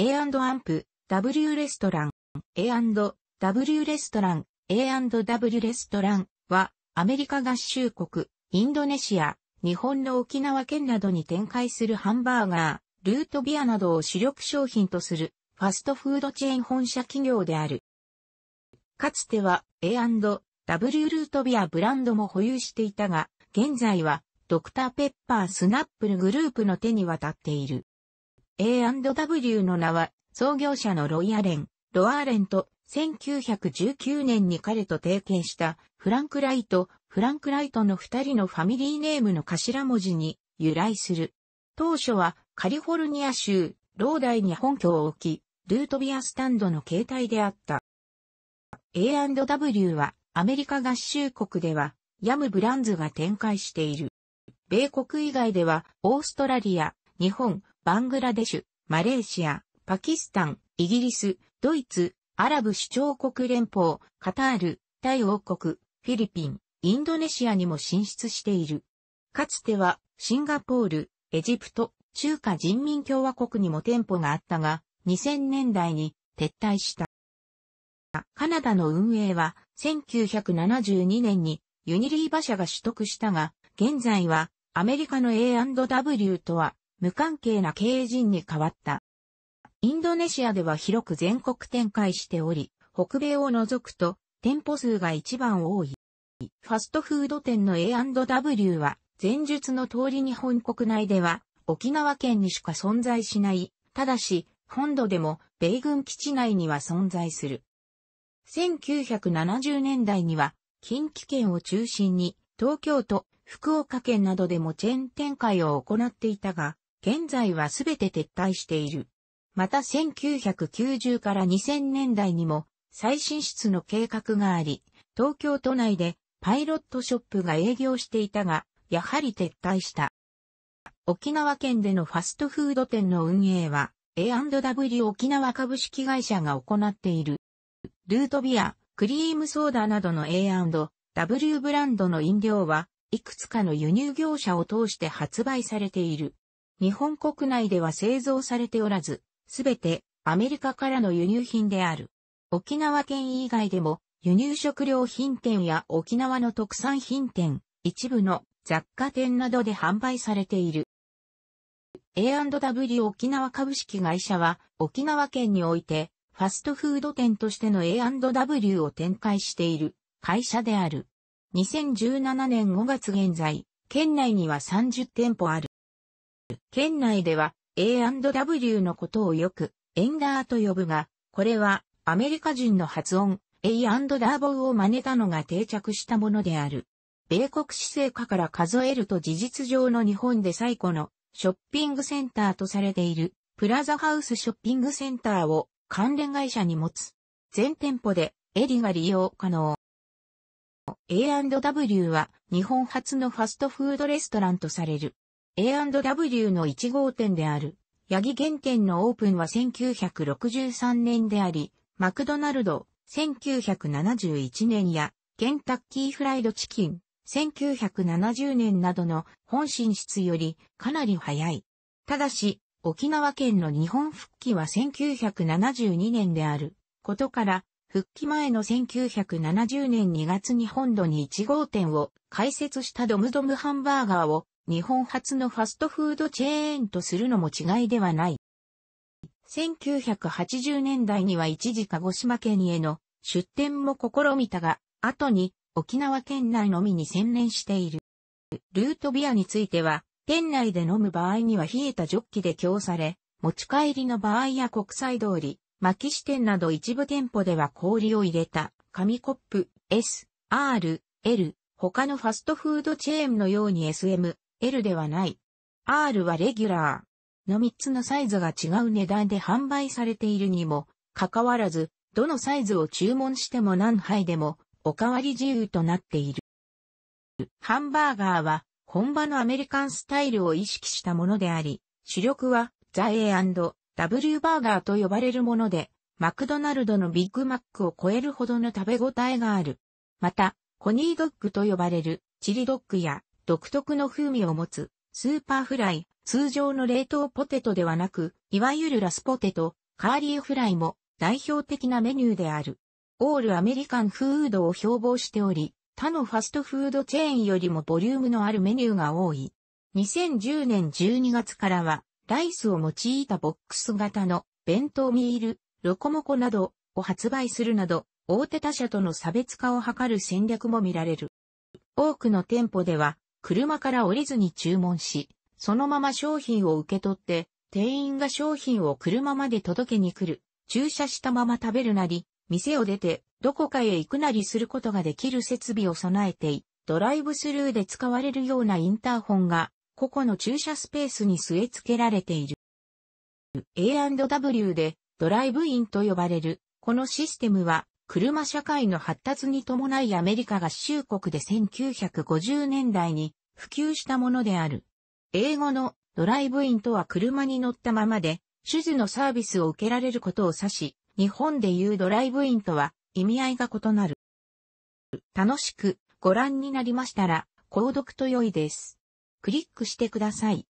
A&AMP、W レストラン、A&W レストラン、A&W レストランは、アメリカ合衆国、インドネシア、日本の沖縄県などに展開するハンバーガー、ルートビアなどを主力商品とする、ファストフードチェーン本社企業である。かつては A&W ルートビアブランドも保有していたが、現在はドクターペッパースナップルグループの手に渡っている。A&W の名は、創業者のロイアレン、ロアーレンと、1919年に彼と提携したフランク・ライト、フランク・ライトの二人のファミリーネームの頭文字に由来する。当初はカリフォルニア州ローダイに本拠を置き、ルートビアスタンドの形態であった。A&W はアメリカ合衆国ではヤムブランズが展開している。米国以外ではオーストラリア、日本、バングラデシュ、マレーシア、パキスタン、イギリス、ドイツ、アラブ首長国連邦、カタール、タイ王国、フィリピン、インドネシアにも進出している。かつては、シンガポール、エジプト、中華人民共和国にも店舗があったが、2000年代に撤退した。カナダの運営は、1972年にユニリーバ社が取得したが、現在はアメリカの A&W とは無関係な経営陣に変わった。インドネシアでは広く全国展開しており、北米を除くと店舗数が一番多い。ファストフード店の A&W は前述の通り日本国内では沖縄県にしか存在しない。ただし、本土でも米軍基地内には存在する。1970年代には近畿圏を中心に東京都、福岡県などでもチェーン展開を行っていたが、現在はすべて撤退している。また1990から2000年代にも最新室の計画があり、東京都内でパイロットショップが営業していたが、やはり撤退した。沖縄県でのファストフード店の運営は A&W 沖縄株式会社が行っている。ルートビア、クリームソーダなどの A&W ブランドの飲料はいくつかの輸入業者を通して発売されている。日本国内では製造されておらず、すべてアメリカからの輸入品である。沖縄県以外でも輸入食料品店や沖縄の特産品店、一部の雑貨店などで販売されている。A&W 沖縄株式会社は沖縄県においてファストフード店としての A&W を展開している会社である。2017年5月現在、県内には30店舗ある。県内では A&W のことをよくエンダーと呼ぶが、これはアメリカ人の発音 A&W を真似たのが定着したものである。米国史政下から数えると事実上の日本で最古のショッピングセンターとされているプラザハウスショッピングセンターを関連会社に持つ。全店舗でエリが利用可能。A&W は日本初のファストフードレストランとされる。A&W の1号店である、ヤギ原店のオープンは1963年であり、マクドナルド、1971年や、ケンタッキーフライドチキン、1970年などの本進出よりかなり早い。ただし、沖縄県の日本復帰は1972年であることから、復帰前の1970年2月に本土に1号店を開設したドムドムハンバーガーを日本初のファストフードチェーンとするのも違いではない。1980年代には一時鹿児島県への出店も試みたが、後に沖縄県内のみに専念している。ルートビアについては、店内で飲む場合には冷えたジョッキで供され、持ち帰りの場合や国際通り、薪き支店など一部店舗では氷を入れた、紙コップ、S、R、L、他のファストフードチェーンのように SM、L ではない。R はレギュラーの3つのサイズが違う値段で販売されているにもかかわらず、どのサイズを注文しても何杯でもおかわり自由となっている。ハンバーガーは本場のアメリカンスタイルを意識したものであり、主力はザ・エ &W バーガーと呼ばれるもので、マクドナルドのビッグマックを超えるほどの食べ応えがある。また、コニードッグと呼ばれるチリドッグや独特の風味を持つ、スーパーフライ、通常の冷凍ポテトではなく、いわゆるラスポテト、カーリーフライも代表的なメニューである。オールアメリカンフードを標榜しており、他のファストフードチェーンよりもボリュームのあるメニューが多い。2010年12月からは、ライスを用いたボックス型の弁当ミール、ロコモコなどを発売するなど、大手他社との差別化を図る戦略も見られる。多くの店舗では、車から降りずに注文し、そのまま商品を受け取って、店員が商品を車まで届けに来る、駐車したまま食べるなり、店を出て、どこかへ行くなりすることができる設備を備えて、ドライブスルーで使われるようなインターホンが、個々の駐車スペースに据え付けられている。A&W でドライブインと呼ばれる、このシステムは車社会の発達に伴いアメリカ合衆国で1950年代に普及したものである。英語のドライブインとは車に乗ったままで、手術のサービスを受けられることを指し、日本でいうドライブインとは意味合いが異なる。楽しくご覧になりましたら、購読と良いです。クリックしてください。